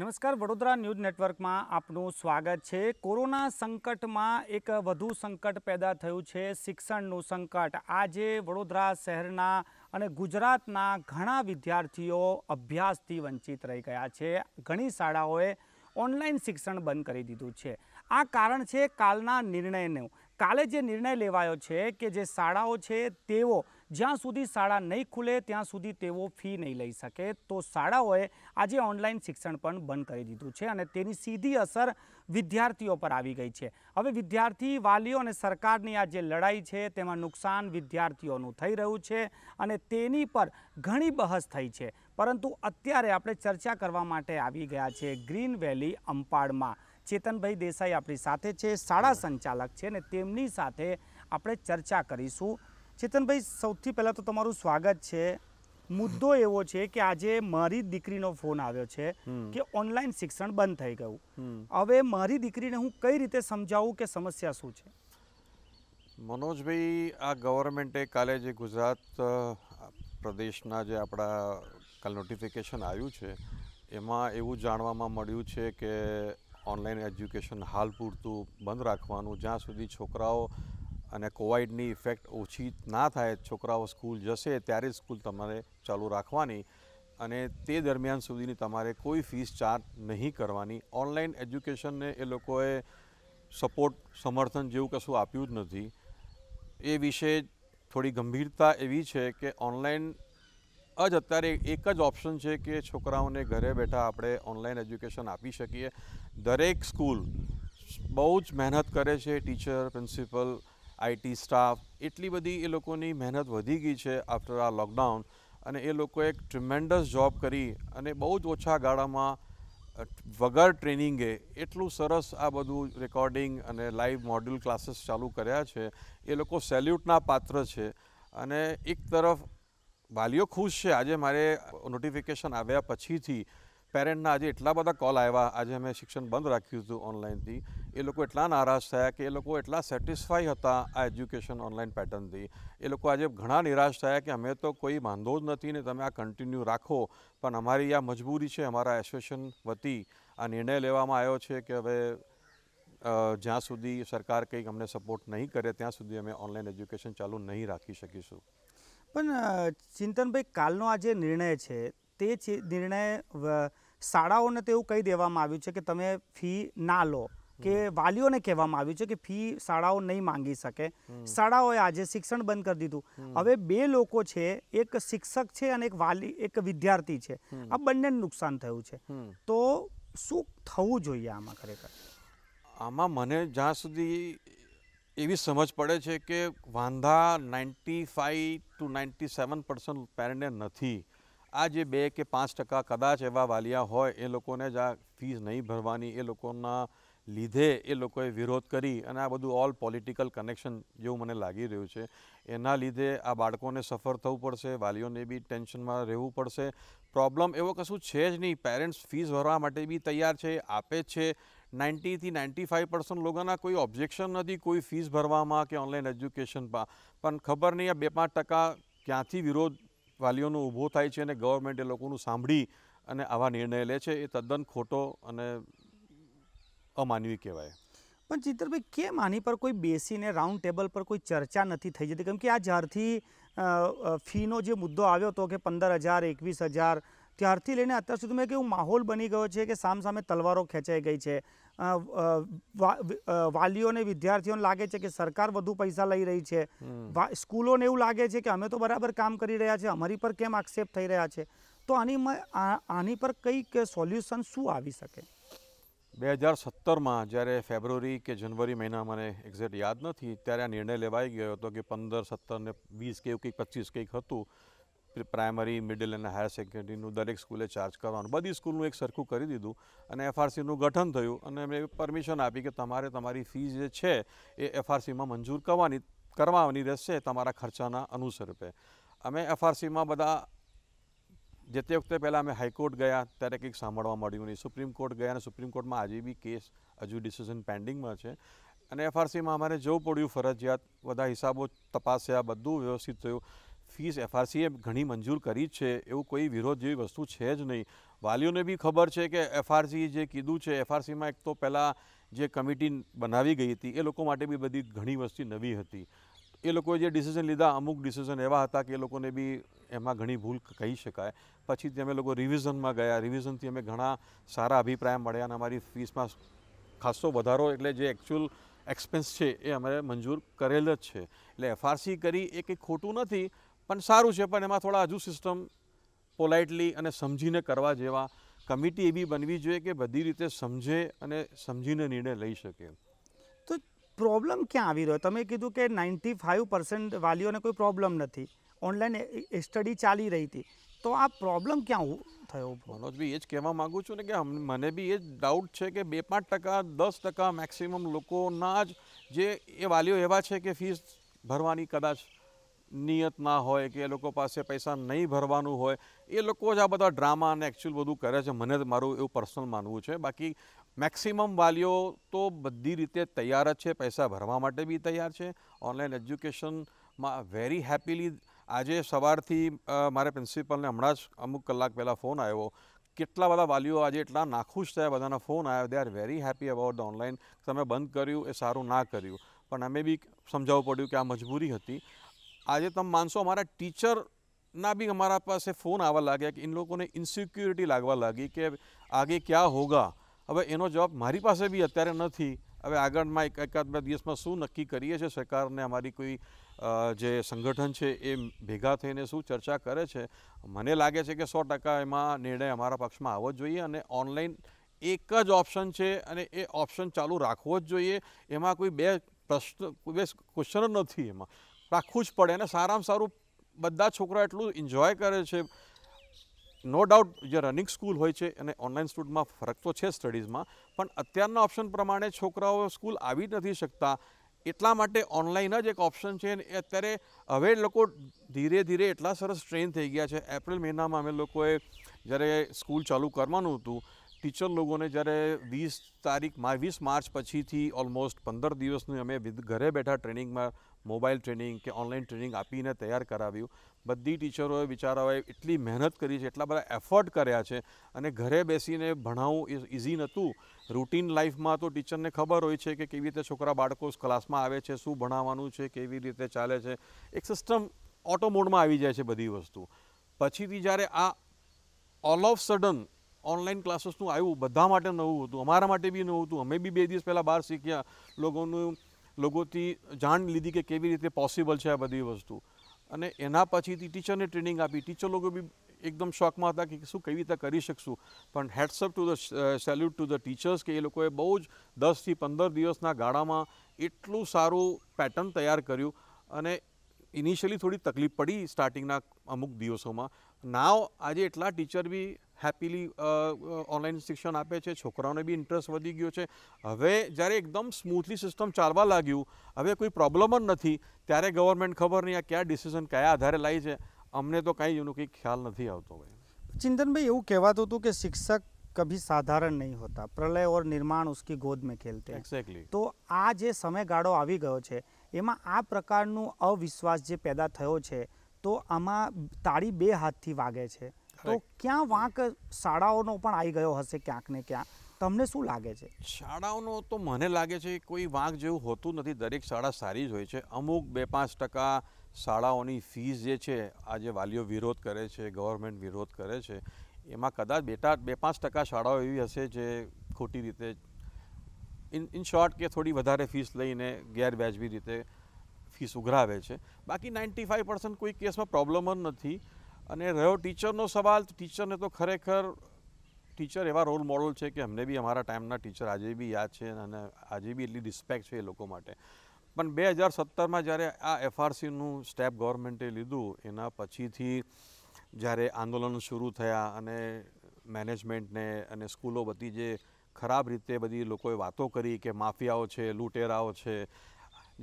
નમસ્કાર વડોદરા ન્યૂઝ નેટવર્કમાં આપનું સ્વાગત છે કોરોના સંકટમાં એક વધુ સંકટ પેદા થયું છે શિક્ષણનું સંકટ આજે વડોદરા શહેરના અને ગુજરાતના ઘણા વિદ્યાર્થીઓ અભ્યાસથી વંચિત રહી ગયા છે ઘણી શાળાઓએ ઓનલાઈન શિક્ષણ બંધ કરી દીધું છે આ કારણ છે કાલના નિર્ણયનું કાલે જે નિર્ણય લેવાયો છે કે જે શાળાઓ છે તેઓ જ્યાં સુધી શાળા નહીં ખુલે ત્યાં સુધી તેઓ ફી નહીં લઈ શકે તો શાળાઓએ આજે ઓનલાઈન શિક્ષણ પણ બંધ કરી દીધું છે અને તેની સીધી અસર વિદ્યાર્થીઓ પર આવી ગઈ છે હવે વિદ્યાર્થી વાલીઓ અને સરકારની આ જે લડાઈ છે તેમાં નુકસાન વિદ્યાર્થીઓનું થઈ રહ્યું છે અને તેની પર ઘણી બહસ થઈ છે પરંતુ અત્યારે આપણે ચર્ચા કરવા માટે આવી ગયા છે ગ્રીન વેલી અંપાડમાં ચેતનભાઈ દેસાઈ આપણી સાથે છે શાળા સંચાલક છે અને તેમની સાથે આપણે ચર્ચા કરીશું ચેતનભાઈ સૌથી પહેલાં તો તમારું સ્વાગત છે મુદ્દો એવો છે કે આજે મારી દીકરીનો ફોન આવ્યો છે કે ઓનલાઈન શિક્ષણ બંધ થઈ ગયું હવે મારી દીકરીને હું કઈ રીતે સમજાવું કે સમસ્યા શું છે મનોજભાઈ આ ગવર્મેન્ટે કાલે જે ગુજરાત પ્રદેશના જે આપણા કાલ નોટિફિકેશન આવ્યું છે એમાં એવું જાણવામાં મળ્યું છે કે ઓનલાઈન એજ્યુકેશન હાલ પૂરતું બંધ રાખવાનું જ્યાં સુધી છોકરાઓ અને કોવિડની ઇફેક્ટ ઓછી ના થાય છોકરાઓ સ્કૂલ જશે ત્યારે સ્કૂલ તમારે ચાલુ રાખવાની અને તે દરમિયાન સુધીની તમારે કોઈ ફીસ ચાર્જ નહીં કરવાની ઓનલાઈન એજ્યુકેશનને એ લોકોએ સપોર્ટ સમર્થન જેવું કશું આપ્યું જ નથી એ વિશે થોડી ગંભીરતા એવી છે કે ઓનલાઈન જ અત્યારે એક જ ઓપ્શન છે કે છોકરાઓને ઘરે બેઠા આપણે ઓનલાઈન એજ્યુકેશન આપી શકીએ દરેક સ્કૂલ બહુ જ મહેનત કરે છે ટીચર પ્રિન્સિપલ આઈટી સ્ટાફ એટલી બધી એ લોકોની મહેનત વધી ગઈ છે આફ્ટર આ લોકડાઉન અને એ લોકો એક ટ્રિમેન્ડસ જોબ કરી અને બહુ જ ઓછા ગાળામાં વગર ટ્રેનિંગે એટલું સરસ આ બધું રેકોર્ડિંગ અને લાઈવ મોડ્યુલ ક્લાસીસ ચાલુ કર્યા છે એ લોકો સેલ્યુટના પાત્ર છે અને એક તરફ વાલીઓ ખુશ છે આજે મારે નોટિફિકેશન આવ્યા પછીથી પેરેન્ટના આજે એટલા બધા કોલ આવ્યા આજે અમે શિક્ષણ બંધ રાખ્યું હતું ઓનલાઈનથી એ લોકો એટલા નારાજ થયા કે એ લોકો એટલા સેટિસ્ફાઈ હતા આ એજ્યુકેશન ઓનલાઈન પેટર્નથી એ લોકો આજે ઘણા નિરાશ થયા કે અમે તો કોઈ વાંધો જ નથી ને તમે આ કન્ટિન્યુ રાખો પણ અમારી આ મજબૂરી છે અમારા એસોસિએશન વતી આ નિર્ણય લેવામાં આવ્યો છે કે હવે જ્યાં સુધી સરકાર કંઈક અમને સપોર્ટ નહીં કરે ત્યાં સુધી અમે ઓનલાઈન એજ્યુકેશન ચાલુ નહીં રાખી શકીશું પણ ચિંતનભાઈ કાલનો આ જે નિર્ણય છે તે નિર્ણય શાળાઓને તો એવું કહી દેવામાં આવ્યું છે કે તમે ફી ના લો કે વાલીઓને કહેવામાં આવ્યું છે કે ફી શાળાઓ નહીં માંગી શકે શાળાઓએ આજે શિક્ષણ બંધ કરી દીધું હવે બે લોકો છે એક શિક્ષક છે અને એક વાલી એક વિદ્યાર્થી છે આ બંનેને નુકસાન થયું છે તો શું થવું જોઈએ આમાં ખરેખર આમાં મને જ્યાં સુધી એવી સમજ પડે છે કે વાંધા ninety five to ninety seven percent પેરેન્ટને નથી આ જે બે કે પાંચ ટકા કદાચ એવા વાલિયા હોય એ લોકોને જ આ ફીસ નહીં ભરવાની એ લોકોના લીધે એ લોકોએ વિરોધ કરી અને આ બધું ઓલ પોલિટિકલ કનેક્શન જેવું મને લાગી રહ્યું છે એના લીધે આ બાળકોને સફર થવું પડશે વાલીઓને બી ટેન્શનમાં રહેવું પડશે પ્રોબ્લેમ એવો કશું છે જ નહીં પેરેન્ટ્સ ફીસ ભરવા માટે બી તૈયાર છે આપે છે નાઇન્ટીથી નાઇન્ટી ફાઇવ પર્સન્ટ લોકોના કોઈ ઓબ્જેક્શન નથી કોઈ ફીસ ભરવામાં કે ઓનલાઈન એજ્યુકેશનમાં પણ ખબર નહીં આ બે પાંચ ટકા ક્યાંથી વિરોધ વાલીઓનો ઊભો થાય છે અને ગવર્મેન્ટ એ લોકોનું સાંભળી અને આવા નિર્ણય લે છે એ તદ્દન ખોટો અને અમાનવી કહેવાય પણ ચિત્રભાઈ કેમ આની પર કોઈ બેસીને રાઉન્ડ ટેબલ પર કોઈ ચર્ચા નથી થઈ જતી કેમ કે આ જ્યારથી ફીનો જે મુદ્દો આવ્યો હતો કે પંદર હજાર એકવીસ હજાર ત્યારથી લઈને અત્યાર સુધીમાં એક એવું માહોલ બની ગયો છે કે સામસામે તલવારો ખેંચાઈ ગઈ છે વાલીઓને વિદ્યાર્થીઓને લાગે છે કે સરકાર વધુ પૈસા લઈ રહી છે સ્કૂલોને એવું લાગે છે કે અમે તો બરાબર કામ કરી રહ્યા છે અમારી પર કેમ આક્ષેપ થઈ રહ્યા છે તો આની આની પર કંઈક સોલ્યુશન શું આવી શકે બે હજાર સત્તરમાં જ્યારે ફેબ્રુઆરી કે જનવરી મહિના મને એક્ઝેક્ટ યાદ નથી ત્યારે આ નિર્ણય લેવાઈ ગયો હતો કે પંદર સત્તર ને વીસ કે એવું કંઈક પચીસ કંઈક હતું પ્રાઇમરી મિડલ અને હાયર સેકન્ડરીનું દરેક સ્કૂલે ચાર્જ કરવાનું બધી સ્કૂલનું એક સરખું કરી દીધું અને એફઆરસીનું ગઠન થયું અને એમણે પરમિશન આપી કે તમારે તમારી ફી જે છે એ એફઆરસીમાં મંજૂર કરવાની કરવાની રહેશે તમારા ખર્ચાના અનુસરૂપે અમે એફઆરસીમાં બધા જે તે વખતે પહેલાં અમે હાઈકોર્ટ ગયા ત્યારે કંઈક સાંભળવા મળ્યું નહીં સુપ્રીમ કોર્ટ ગયા અને સુપ્રીમ કોર્ટમાં આજે બી કેસ હજુ ડિસિઝન પેન્ડિંગમાં છે અને એફઆરસીમાં અમારે જવું પડ્યું ફરજિયાત બધા હિસાબો તપાસ્યા બધું વ્યવસ્થિત થયું ફીસ FRC એ ઘણી મંજૂર કરી છે એવું કોઈ વિરોધ જેવી વસ્તુ છે જ નહીં વાલીઓને ભી ખબર છે કે FRG જે કીધું છે FRC માં એક તો પહેલા જે કમિટી બનાવી ગઈ હતી એ લોકો માટે ભી બધી ઘણી વસ્તુ નવી હતી એ લોકો જે ડિસિઝન લીધા અમુક ડિસિઝન એવા હતા કે લોકો ને ભી એમાં ઘણી ભૂલ કહી શકાય પછી જ્યારે લોકો રિવિઝન માં ગયા રિવિઝન થી અમે ઘણા સારા અભિપ્રાય મળ્યા ને અમારી ફીસ માં ખાસો વધારો એટલે જે એક્ચ્યુઅલ એક્સપેન્સ છે એ અમે મંજૂર કરેલ જ છે એટલે FRC કરી એકે ખોટું નથી પણ સારું છે પણ એમાં થોડા હજુ સિસ્ટમ પોલાઇટલી અને સમજીને કરવા જેવા કમિટી એવી બનવી જોઈએ કે બધી રીતે સમજે અને સમજીને નિર્ણય લઈ શકે તો પ્રોબ્લેમ ક્યાં આવી રહ્યો તમે કીધું કે નાઇન્ટી ફાઇવ પર્સન્ટ વાલીઓને કોઈ પ્રોબ્લેમ નથી ઓનલાઈન સ્ટડી ચાલી રહી હતી તો આ પ્રોબ્લેમ ક્યાં થયો મનોજભાઈ એ જ કહેવા માગું છું ને કે મને બી એ જ ડાઉટ છે કે બે પાંચ ટકા દસ ટકા મેક્સિમમ લોકોના જ જે એ વાલીઓ એવા છે કે ફીસ ભરવાની કદાચ નિયત ના હોય કે એ લોકો પાસે પૈસા નહીં ભરવાનું હોય એ લોકો જ આ બધા ડ્રામા અને એકચ્યુઅલ બધું કરે છે મને મારું એવું પર્સનલ માનવું છે બાકી મેક્સિમમ વાલીઓ તો બધી રીતે તૈયાર જ છે પૈસા ભરવા માટે બી તૈયાર છે ઓનલાઈન એજ્યુકેશનમાં વેરી હેપીલી આજે સવારથી મારે પ્રિન્સિપલને હમણાં જ અમુક કલાક પહેલાં ફોન આવ્યો કેટલા બધા વાલીઓ આજે એટલા નાખુશ થયા બધાના ફોન આવ્યા they are very happy about the online તમે બંધ કર્યું એ સારું ના કર્યું પણ અમે બી સમજાવવું પડ્યું કે આ મજબૂરી હતી આજે તમે માનશો અમારા ટીચરના બી અમારા પાસે ફોન આવવા લાગ્યા કે એ લોકોને ઇન્સિક્યુરિટી લાગવા લાગી કે આગે ક્યાં હોગા હવે એનો જવાબ મારી પાસે બી અત્યારે નથી હવે આગળમાં એક એકાદ બે દિવસમાં શું નક્કી કરીએ છીએ સરકારને અમારી કોઈ જે સંગઠન છે એ ભેગા થઈને શું ચર્ચા કરે છે મને લાગે છે કે સો ટકા એમાં નિર્ણય અમારા પક્ષમાં આવવો જ જોઈએ અને ઓનલાઈન એક જ ઓપ્શન છે અને એ ઓપ્શન ચાલુ રાખવો જ જોઈએ એમાં કોઈ બે પ્રશ્ન કોઈ બે ક્વેશ્ચન જ નથી એમાં રાખવું જ પડે અને સારામાં સારું બધા છોકરા એટલું એન્જોય કરે છે નો ડાઉટ જે રનિંગ સ્કૂલ હોય છે અને ઓનલાઈન સ્ટુડમાં ફરક તો છે સ્ટડીઝમાં પણ અત્યારના ઓપ્શન પ્રમાણે છોકરાઓ સ્કૂલ આવી જ નથી શકતા એટલા માટે ઓનલાઈન જ એક ઓપ્શન છે એ અત્યારે હવે લોકો ધીરે ધીરે એટલા સરસ ટ્રેન થઈ ગયા છે એપ્રિલ મહિનામાં અમે લોકોએ જ્યારે સ્કૂલ ચાલુ કરવાનું હતું ટીચર લોકોને જ્યારે વીસ તારીખ વીસ માર્ચ પછીથી ઓલમોસ્ટ પંદર દિવસનું અમે ઘરે બેઠા ટ્રેનિંગમાં મોબાઈલ ટ્રેનિંગ કે ઓનલાઈન ટ્રેનિંગ આપીને તૈયાર કરાવ્યું બધી ટીચરોએ વિચારાઓએ એટલી મહેનત કરી છે એટલા બધા એફર્ટ કર્યા છે અને ઘરે બેસીને ભણાવવું ઇઝી નહોતું રૂટીન લાઈફમાં તો ટીચરને ખબર હોય છે કે કેવી રીતે છોકરા બાળકો ક્લાસમાં આવે છે શું ભણાવવાનું છે કેવી રીતે ચાલે છે એક સિસ્ટમ ઓટો મોડમાં આવી જાય છે બધી વસ્તુ પછીથી જ્યારે આ ઓલ ઓફ સડન ઓનલાઈન ક્લાસીસનું આવ્યું બધા માટે નવું હતું અમારા માટે બી નવું હતું અમે બી બે દિવસ પહેલાં બહાર શીખ્યા લોકોનું લોકોથી જાણ લીધી કે કેવી રીતે પોસિબલ છે આ બધી વસ્તુ અને એના પછીથી ટીચરને ટ્રેનિંગ આપી ટીચર લોકો બી એકદમ શોખમાં હતા કે શું કેવી રીતે કરી શકશું પણ hats off to the salute to the teachers કે એ લોકોએ બહુ જ દસથી પંદર દિવસના ગાળામાં એટલું સારું પેટર્ન તૈયાર કર્યું અને ઇનિશિયલી થોડી તકલીફ પડી સ્ટાર્ટિંગના અમુક દિવસોમાં નાવ આજે એટલા ટીચર બી હેપીલી ઓનલાઈન શિક્ષણ આપે છે છોકરાઓને બી ઇન્ટરેસ્ટ વધી ગયો છે હવે જ્યારે એકદમ સ્મૂથલી સિસ્ટમ ચાલવા લાગ્યું હવે કોઈ પ્રોબ્લેમ જ નથી ત્યારે ગવર્મેન્ટ ખબર નહીં આ કયા ડિસિઝન કયા આધારે લાવી છે અમને તો કંઈ એનો કંઈ ખ્યાલ નથી આવતો ભાઈ ચિંતનભાઈ એવું કહેવાતું હતું કે શિક્ષક કભી સાધારણ નહીં હોતા પ્રલય ઓર નિર્માણ उसकी ગોદ में खेलते એક્ઝેક્ટલી તો આ જે સમયગાળો આવી ગયો છે એમાં આ પ્રકારનું અવિશ્વાસ જે પેદા થયો છે તો આમાં તાળી બે હાથથી વાગે છે તો ક્યાં વાંક શાળાઓનો પણ આવી ગયો હશે ક્યાંક ને ક્યાં તમને શું લાગે છે શાળાઓનો તો મને લાગે છે કોઈ વાંક જેવું હોતું નથી દરેક શાળા સારી જ હોય છે અમુક બે પાંચ ટકા શાળાઓની ફીસ જે છે આજે વાલીઓ વિરોધ કરે છે ગવર્મેન્ટ વિરોધ કરે છે એમાં કદાચ બેટા બે પાંચ ટકા શાળાઓ એવી હશે જે ખોટી રીતે ઇન ઇન શોર્ટ કે થોડી વધારે ફીસ લઈને ગેરવ્યાજબી રીતે ફીસ ઉઘરાવે છે બાકી નાઇન્ટી ફાઇવ પર્સન્ટ કોઈ કેસમાં પ્રોબ્લેમ જ નથી અને રહ્યો ટીચરનો સવાલ ટીચરને તો ખરેખર ટીચર એવા રોલ મોડલ છે કે અમને બી અમારા ટાઈમના ટીચર આજે બી યાદ છે અને આજે બી એટલી રિસ્પેક્ટ છે એ લોકો માટે પણ બે હજાર સત્તરમાં જ્યારે આ એફઆરસીનું સ્ટેપ ગવર્મેન્ટે લીધું એના પછીથી જ્યારે આંદોલન શરૂ થયા અને મેનેજમેન્ટને અને સ્કૂલો બધી જે ખરાબ રીતે બધી લોકોએ વાતો કરી કે માફિયાઓ છે લૂંટેરાઓ છે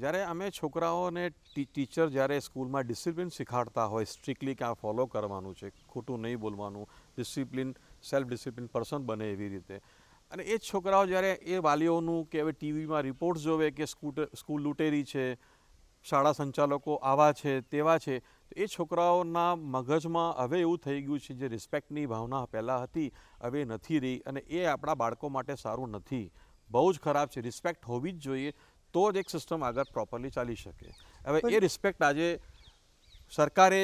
જ્યારે અમે છોકરાઓને ટીચર જ્યારે સ્કૂલમાં ડિસિપ્લિન શીખાડતા હોય સ્ટ્રિકલી કે ફોલો કરવાનું છે ખોટું નહીં બોલવાનું ડિસિપ્લિન સેલ્ફ ડિસિપ્લિન પર્સન બને એવી રીતે અને એ છોકરાઓ જ્યારે એ વાલીઓનું કે હવે ટીવીમાં રિપોર્ટ્સ જોવે કે સ્કૂટર સ્કૂલ લૂંટેરી છે શાળા સંચાલકો આવા છે તેવા છે તો એ છોકરાઓના મગજમાં હવે એવું થઈ ગયું છે જે રિસ્પેક્ટની ભાવના પહેલાં હતી હવે નથી રહી અને એ આપણા બાળકો માટે સારું નથી બહુ જ ખરાબ છે રિસ્પેક્ટ હોવી જ જોઈએ તો જ એક સિસ્ટમ આગળ પ્રોપરલી ચાલી શકે હવે એ રિસ્પેક્ટ આજે સરકારે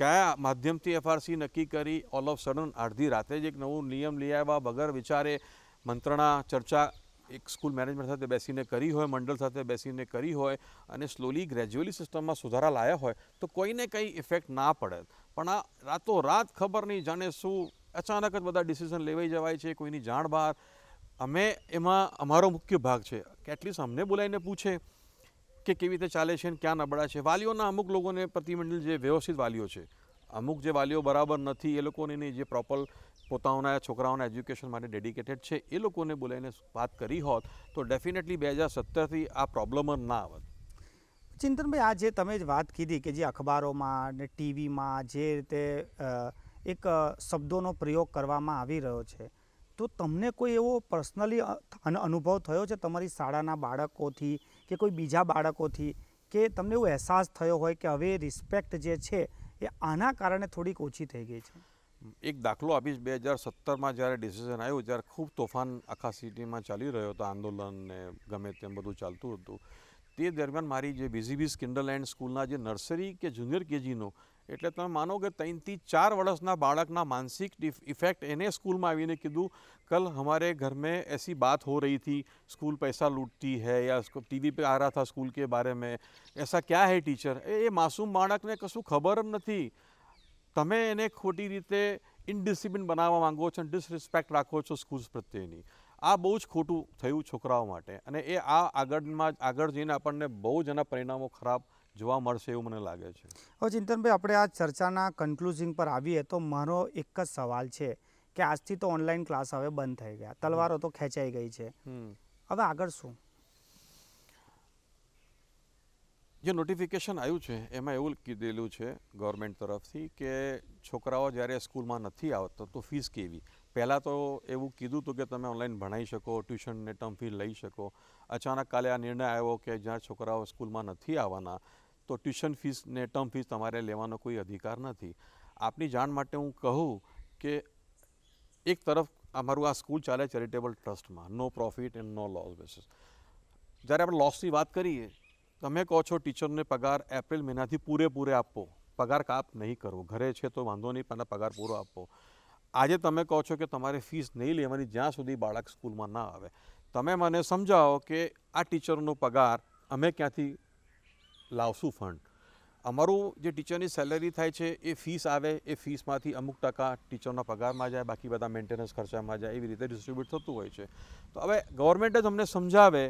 કયા માધ્યમથી એફઆરસી નક્કી કરી ઓલ ઓફ સડન અડધી રાતે જ એક નવું નિયમ લઈ આવ્યા વગર વિચારે મંત્રણા ચર્ચા એક સ્કૂલ મેનેજમેન્ટ સાથે બેસીને કરી હોય મંડળ સાથે બેસીને કરી હોય અને સ્લોલી ગ્રેજ્યુઅલી સિસ્ટમમાં સુધારા લાયા હોય તો કોઈને કંઈ ઇફેક્ટ ના પડે પણ આ રાતોરાત ખબર નહીં જાણે શું અચાનક જ બધા ડિસિઝન લેવાઈ જવાય છે કોઈની જાણ બહાર અમે એમાં અમારો મુખ્ય ભાગ છે કે એટલીસ્ટ અમને બોલાવીને પૂછે કે કેવી રીતે ચાલે છે ને ક્યાં નબળા છે વાલીઓના અમુક લોકોને પ્રતિમંડળ જે વ્યવસ્થિત વાલીઓ છે અમુક જે વાલીઓ બરાબર નથી એ લોકોને જે પ્રોપર પોતાના છોકરાઓના એજ્યુકેશન માટે ડેડિકેટેડ છે એ લોકોને બોલાવીને વાત કરી હોત તો ડેફિનેટલી બે હજાર સત્તરથી આ પ્રોબ્લેમ ના આવત ચિંતનભાઈ આ જે તમે જ વાત કીધી કે જે અખબારોમાં ને ટીવીમાં જે રીતે એક શબ્દોનો પ્રયોગ કરવામાં આવી રહ્યો છે તો તમને કોઈ એવો પર્સનલી અનુભવ થયો છે તમારી શાળાના બાળકોથી કે કોઈ બીજા બાળકોથી કે તમને એવો અહેસાસ થયો હોય કે હવે રિસ્પેક્ટ જે છે એ આના કારણે થોડીક ઓછી થઈ ગઈ છે એક દાખલો આપીશ બે હજાર સત્તરમાં જ્યારે ડિસિઝન આવ્યું ત્યારે ખૂબ તોફાન આખા સિટીમાં ચાલી રહ્યો હતો આંદોલન ને ગમે તેમ બધું ચાલતું હતું તે દરમિયાન મારી જે બીઝીબી સ્કિન્ડરલેન્ડ સ્કૂલના જે નર્સરી કે જુનિયર કેજીનો એટલે તમે માનો કે ત્રણથી ચાર વર્ષના બાળકના માનસિક ઇફેક્ટ એને સ્કૂલમાં આવીને કીધું કલ હમારે ઘર મેં એસી બાત હો રહી થી સ્કૂલ પૈસા લૂંટતી હૈ યા ટીવી પર આ રહ્યા થા સ્કૂલ કે બારે મેં એસા ક્યાં હૈ ટીચર એ માસૂમ બાળકને કશું ખબર નથી તમે એને ખોટી રીતે ઇનડિસિપ્લિન બનાવવા માગો છો ડિસરિસ્પેક્ટ રાખો છો સ્કૂલ્સ પ્રત્યેની આ બહુ જ ખોટું થયું છોકરાઓ માટે અને એ આ આગળમાં આગળ જઈને આપણને બહુ જ એના પરિણામો ખરાબ જોવા મળશે એવું મને લાગે છે હવે ચિંતનભાઈ આપણે આ ચર્ચાના કન્ક્લુઝિંગ પર આવીએ તો મારો એક જ સવાલ છે કે આજથી તો ઓનલાઈન ક્લાસ હવે બંધ થઈ ગયા તલવારો તો ખેંચાઈ ગઈ છે હવે આગળ શું જે નોટિફિકેશન આવ્યું છે એમાં એવું કીધેલું છે ગવર્મેન્ટ તરફથી કે છોકરાઓ જ્યારે સ્કૂલમાં નથી આવતા તો ફીસ કેવી પહેલાં તો એવું કીધું હતું કે તમે ઓનલાઈન ભણાઈ શકો ટ્યુશન ને ટર્મ ફી લઈ શકો અચાનક કાલે આ નિર્ણય આવ્યો કે જ્યાં છોકરાઓ સ્કૂલમાં નથી આવવાના તો ટ્યુશન ફીસ ને ટર્મ ફીસ તમારે લેવાનો કોઈ અધિકાર નથી આપની જાણ માટે હું કહું કે એક તરફ અમારું આ સ્કૂલ ચાલે ચેરિટેબલ ટ્રસ્ટમાં no profit and no loss basis જ્યારે આપણે લોસની વાત કરીએ તમે કહો છો ટીચરને પગાર એપ્રિલ મહિનાથી પૂરેપૂરે આપો પગાર કાપ નહીં કરવો ઘરે છે તો વાંધો નહીં પણ પગાર પૂરો આપો આજે તમે કહો છો કે તમારે ફીસ નહીં લેવાની જ્યાં સુધી બાળક સ્કૂલમાં ના આવે તમે મને સમજાવો કે આ ટીચરનો પગાર અમે ક્યાંથી લાવશું ફંડ અમારું જે ટીચરની સેલેરી થાય છે એ ફીસ આવે એ ફીસમાંથી અમુક ટકા ટીચરના પગારમાં જાય બાકી બધા મેન્ટેનન્સ ખર્ચામાં જાય એવી રીતે ડિસ્ટ્રીબ્યુટ થતું હોય છે તો હવે ગવર્મેન્ટે જ અમને સમજાવે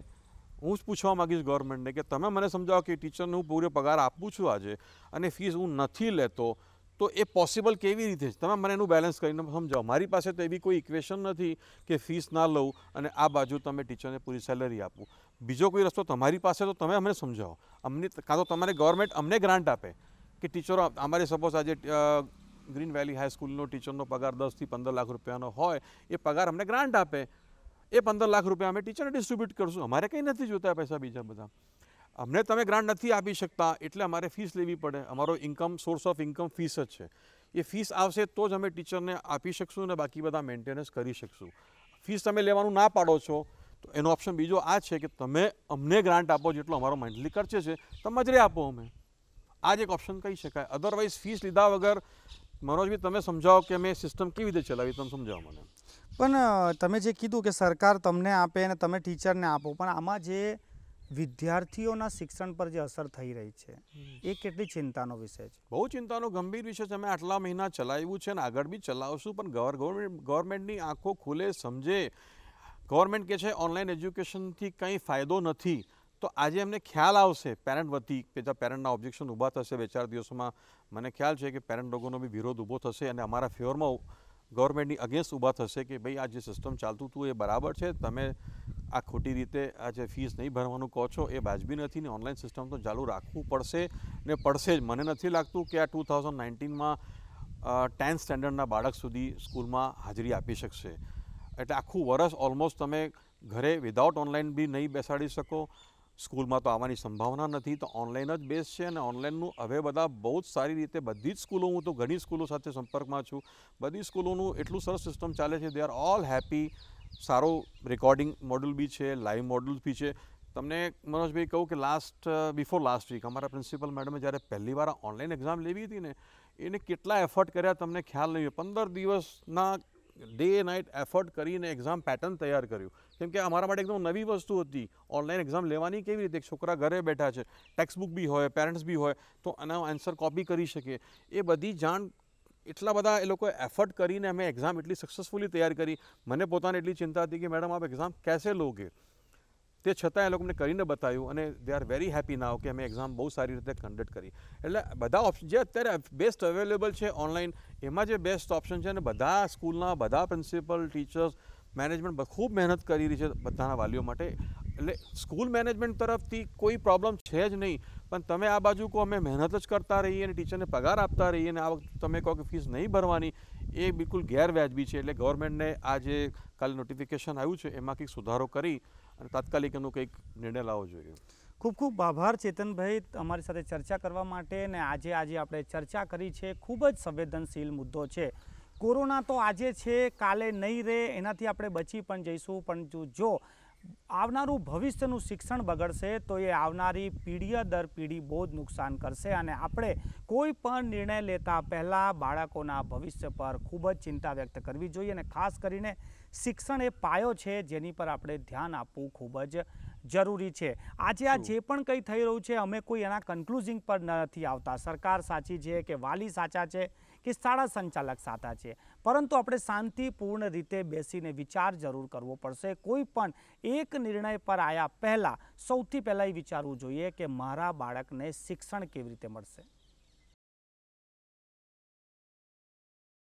હું જ પૂછવા માગીશ ગવર્મેન્ટને કે તમે મને સમજાવો કે ટીચરને હું પૂરો પગાર આપું છું આજે અને ફીસ હું નથી લેતો તો એ પોસિબલ કેવી રીતે છે તમે મને એનું બેલેન્સ કરીને સમજાવો મારી પાસે તો એવી કોઈ ઇક્વેશન નથી કે ફીસ ના લઉં અને આ બાજુ તમે ટીચરને પૂરી સેલરી આપું બીજો કોઈ રસ્તો તમારી પાસે તો તમે અમને સમજાવો અમને કાં તો તમારે ગવર્મેન્ટ અમને ગ્રાન્ટ આપે કે ટીચરો અમારે સપોઝ આજે ગ્રીન વેલી હાઈસ્કૂલનો ટીચરનો પગાર દસથી પંદર લાખ રૂપિયાનો હોય એ પગાર અમને ગ્રાન્ટ આપે એ પંદર લાખ રૂપિયા અમે ટીચરને ડિસ્ટ્રીબ્યુટ કરશું અમારે કંઈ નથી જોતા પૈસા બીજા બધા અમને તમે ગ્રાન્ટ નથી આપી શકતા એટલે અમારે ફીસ લેવી પડે અમારો income source of income fees જ છે એ ફીસ આવશે તો જ અમે ટીચરને આપી શકશું અને બાકી બધા મેન્ટેનન્સ કરી શકશું ફીસ તમે લેવાનું ના પાડો છો તો એનો ઓપ્શન બીજો આ છે કે તમે અમને ગ્રાન્ટ આપો જેટલો અમારો મંથલી ખર્ચે છે તમે આપો અમે આ જ એક ઓપ્શન કહી શકાય અધરવાઇઝ ફીસ લીધા વગર મનોજભાઈ તમે સમજાવો કે અમે સિસ્ટમ કેવી રીતે ચલાવી તમે સમજાવો મને પણ તમે જે કીધું કે સરકાર તમને આપે અને તમે ટીચરને આપો પણ આમાં જે વિદ્યાર્થીઓના શિક્ષણ પર જે અસર થઈ રહી છે એ કેટલી ચિંતાનો વિષય છે બહુ ચિંતાનો ગંભીર વિષય છે અમે આટલા મહિના ચલાવ્યું છે અને આગળ બી ચલાવશું પણ ગવર્મેન્ટ ગવર્મેન્ટની આંખો ખુલે સમજે ગવર્મેન્ટ કહે છે ઓનલાઈન એજ્યુકેશનથી કંઈ ફાયદો નથી તો આજે એમને ખ્યાલ આવશે પેરેન્ટ વતી કે જ્યાં પેરેન્ટના ઓબ્જેક્શન ઊભા થશે બે ચાર દિવસોમાં મને ખ્યાલ છે કે પેરેન્ટ લોકોનો બી વિરોધ ઊભો થશે અને અમારા ફેવરમાં ગવર્મેન્ટની અગેન્સ્ટ ઊભા થશે કે ભાઈ આ જે સિસ્ટમ ચાલતું હતું એ બરાબર છે તમે આ ખોટી રીતે આ જે ફીસ નહીં ભરવાનું કહો છો એ વાજબી નથી ને ઓનલાઈન સિસ્ટમ તો ચાલુ રાખવું પડશે ને પડશે જ મને નથી લાગતું કે આ ટુ થાઉઝન્ડ નાઇન્ટીનમાં ટેન્થ સ્ટેન્ડર્ડના બાળક સુધી સ્કૂલમાં હાજરી આપી શકશે એટલે આખું વરસ ઓલમોસ્ટ તમે ઘરે વિધાઉટ ઓનલાઈન બી નહીં બેસાડી શકો સ્કૂલમાં તો આવવાની સંભાવના નથી તો ઓનલાઈન જ બેસ છે અને ઓનલાઈનનું હવે બધા બહુ જ સારી રીતે બધી જ સ્કૂલો હું તો ઘણી સ્કૂલો સાથે સંપર્કમાં છું બધી સ્કૂલોનું એટલું સરસ સિસ્ટમ ચાલે છે દે આર ઓલ હેપી સારો રેકોર્ડિંગ મોડ્યુલ બી છે લાઈવ મોડ્યુલ બી છે તમને મનોજભાઈ કહું કે લાસ્ટ બિફોર લાસ્ટ વીક અમારા પ્રિન્સિપલ મેડમે જ્યારે પહેલી વાર ઓનલાઈન એક્ઝામ લેવી હતી ને એને કેટલા એફર્ટ કર્યા તમને ખ્યાલ નહીં હોય પંદર દિવસના ડે નાઇટ એફર્ટ કરીને એક્ઝામ પેટર્ન તૈયાર કર્યું કેમ કે અમારા માટે એકદમ નવી વસ્તુ હતી ઓનલાઈન એક્ઝામ લેવાની કેવી રીતે છોકરા ઘરે બેઠા છે ટેક્સ્ટબુક બી હોય પેરેન્ટ્સ બી હોય તો એના આન્સર કોપી કરી શકે એ બધી જાણ એટલા બધા એ લોકોએ એફર્ટ કરીને અમે એક્ઝામ એટલી સક્સેસફુલી તૈયાર કરી મને પોતાને એટલી ચિંતા હતી કે મેડમ આપ એક્ઝામ કેસે લોગે તે છતાં એ લોકોને કરીને બતાવ્યું અને they are very happy now કે અમે એક્ઝામ બહુ સારી રીતે કન્ડક્ટ કરી એટલે બધા ઓપ્શન જે અત્યારે બેસ્ટ અવેલેબલ છે ઓનલાઈન એમાં જે બેસ્ટ ઓપ્શન છે ને બધા સ્કૂલના બધા પ્રિન્સિપલ ટીચર્સ મેનેજમેન્ટ ખૂબ મહેનત કરી રહી છે બધાના વાલીઓ માટે એટલે સ્કૂલ મેનેજમેન્ટ તરફથી કોઈ પ્રોબ્લેમ છે જ નહીં પણ તમે આ બાજુ કહો અમે મહેનત જ કરતા રહીએ અને ટીચરને પગાર આપતા રહીએ અને આ વખતે તમે કહો કે ફીસ નહીં ભરવાની એ બિલકુલ ગેરવ્યાજબી છે એટલે ગવર્મેન્ટને આ જે કાલે નોટિફિકેશન આવ્યું છે એમાં કંઈક સુધારો કરી અને તાત્કાલિક એનો કંઈક નિર્ણય લાવવો જોઈએ ખૂબ ખૂબ આભાર ચેતનભાઈ અમારી સાથે ચર્ચા કરવા માટે અને આજે આજે આપણે ચર્ચા કરી છે ખૂબ જ સંવેદનશીલ મુદ્દો છે કોરોના તો આજે છે કાલે નહીં રહે એનાથી આપણે બચી પણ જઈશું પણ જો આવનારું ભવિષ્યનું શિક્ષણ બગડશે તો એ આવનારી પેઢીએ દર પેઢી બહુ જ નુકસાન કરશે અને આપણે કોઈ પણ નિર્ણય લેતા પહેલાં બાળકોના ભવિષ્ય પર ખૂબ જ ચિંતા વ્યક્ત કરવી જોઈએ અને ખાસ કરીને શિક્ષણ એ પાયો છે જેની પર આપણે ધ્યાન આપવું ખૂબ જ જરૂરી છે આજે આ જે પણ કંઈ થઈ રહ્યું છે અમે કોઈ એના કન્ક્લુઝિંગ પર નથી આવતા સરકાર સાચી છે કે વાલી સાચા છે કે શાળા સંચાલક સાચા છે પરંતુ આપણે શાંતિપૂર્ણ રીતે બેસીને વિચાર જરૂર કરવો પડશે કોઈ પણ એક નિર્ણય પર આવ્યા પહેલાં સૌથી પહેલાં એ વિચારવું જોઈએ કે મારા બાળકને શિક્ષણ કેવી રીતે મળશે